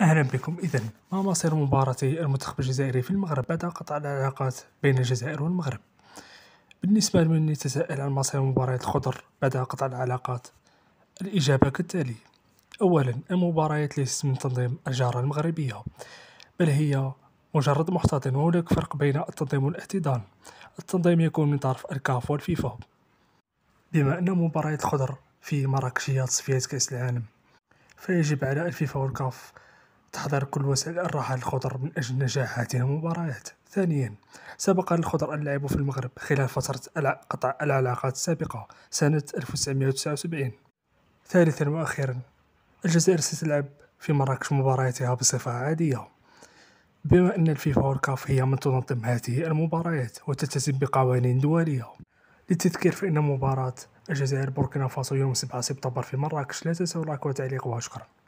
أهلا بكم إذا ما مصير مباراة المنتخب الجزائري في المغرب بعد قطع العلاقات بين الجزائر والمغرب بالنسبة لمن يتساءل عن مصير مباراة الخضر بعد قطع العلاقات الإجابة كالتالي أولا المباريات ليست من تنظيم الجارة المغربية بل هي مجرد محتضن وهناك فرق بين التنظيم والاحتضان التنظيم يكون من طرف الكاف والفيفا بما أن مباراة الخضر في مراكش هي تصفيات كأس العالم فيجب على الفيفا والكاف تحضير كل وسائل الراحة للخضر من أجل نجاح هذه المباريات ثانيا سبق للخضر أن لعبوا في المغرب خلال فترة قطع العلاقات السابقة سنة 1979 ثالثا وأخيرا الجزائر ستلعب في مراكش مبارياتها بصفة عادية بما أن الفيفا والكاف هي من تنظم هذه المباريات وتلتزم بقوانين دولية للتذكير فإن مباراة الجزائر بوركينا فاسو يوم 7 سبتمبر في مراكش لا تنسوا لايك وتعليق وشكرا